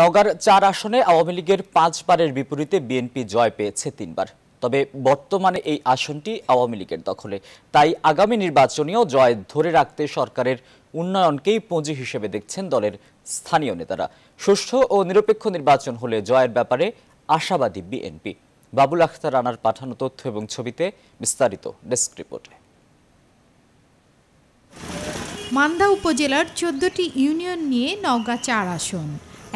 নগার চার আসনে আওয়ামী লীগের পাঁচবারের বিপরীতে বিএনপি জয় পেয়েছে তিনবার তবে বর্তমানে এই আসনটি আওয়ামী লীগের দখলে তাই আগামী নির্বাচনেও জয় ধরে রাখতে সরকারের উন্নয়নকেই পুঁজি হিসেবে দেখছেন দলের স্থানীয় নেতারা সুষ্ঠু ও নিরপেক্ষ নির্বাচন হলে জয়ের ব্যাপারে আশাবাদী বিএনপি বাবুল আখতার রানার পাঠানো তথ্য এবং ছবিতে বিস্তারিত ডেস্ক রিপোর্টে মান্দা উপজেলার চোদ্দটি ইউনিয়ন নিয়ে নগা চার আসন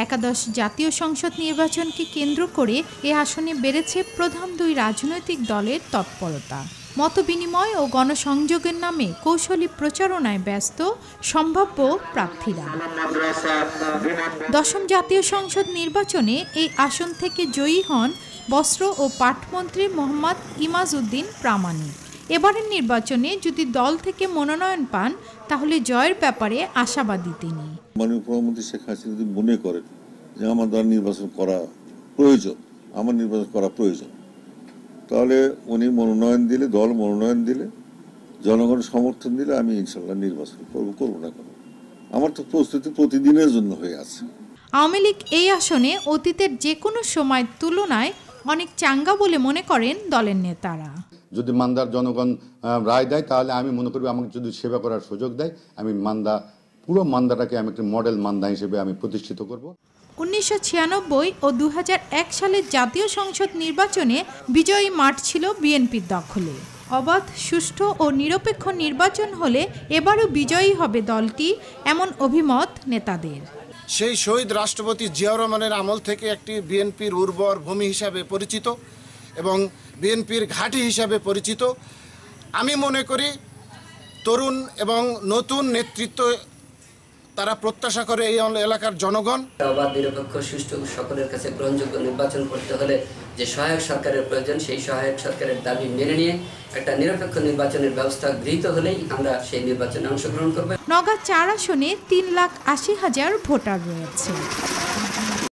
একাদশ জাতীয় সংসদ নির্বাচনকে কেন্দ্র করে এ আসনে বেড়েছে প্রধান দুই রাজনৈতিক দলের তৎপরতা মতবিনিময় ও গণসংযোগের নামে কৌশলী প্রচারণায় ব্যস্ত সম্ভাব্য প্রার্থীরা দশম জাতীয় সংসদ নির্বাচনে এই আসন থেকে জয়ী হন বস্ত্র ও পাটমন্ত্রী মোহাম্মদ ইমাজউদ্দিন প্রামাণিক এবারের নির্বাচনে যদি দল থেকে মনোনয়ন পান তাহলে জয়ের ব্যাপারে আশাবাদী তিনি মাননীয় প্রধানমন্ত্রী শেখ হাসিনা যদি মনে করেন যে আমার দ্বারা নির্বাচন করা প্রয়োজন আমার নির্বাচন করা প্রয়োজন তাহলে উনি মনোনয়ন দিলে দল মনোনয়ন দিলে জনগণ সমর্থন দিলে আমি ইনশাল্লাহ নির্বাচন করব করবো না করবো আমার তো প্রস্তুতি প্রতিদিনের জন্য হয়ে আছে আওয়ামী লীগ এই আসনে অতীতের যে কোনো সময়ের তুলনায় অনেক চাঙ্গা বলে মনে করেন দলের নেতারা যদি মান্দার জনগণ রায় দেয় তাহলে আমি মনে করি আমাকে যদি সেবা করার সুযোগ দেয় আমি মান্দা পুরো মান্দাটাকে আমি একটি মডেল মান্দা হিসেবে আমি প্রতিষ্ঠিত করব উনিশশো ও দু সালের জাতীয় সংসদ নির্বাচনে বিজয়ী মাঠ ছিল বিএনপির দখলে অবাধ সুষ্ঠু ও নিরপেক্ষ নির্বাচন হলে এবারও বিজয়ী হবে দলটি এমন অভিমত নেতাদের সেই শহীদ রাষ্ট্রপতি জিয়াউর রহমানের আমল থেকে একটি বিএনপির উর্বর ভূমি হিসাবে পরিচিত এবং বিএনপির ঘাঁটি হিসাবে পরিচিত আমি মনে করি তরুণ এবং নতুন নেতৃত্ব তারা প্রত্যাশা করে এই এলাকার জনগণ বা নিরপেক্ষ সুষ্ঠু সকলের কাছে গ্রহণযোগ্য নির্বাচন করতে হলে যে সহায়ক সরকারের প্রয়োজন সেই সহায়ক সরকারের দাবি মেনে নিয়ে একটা নিরপেক্ষ নির্বাচনের ব্যবস্থা গৃহীত হলেই আমরা সেই নির্বাচনে অংশগ্রহণ করবো নগা চার আসনে তিন লাখ আশি হাজার ভোটার রয়েছে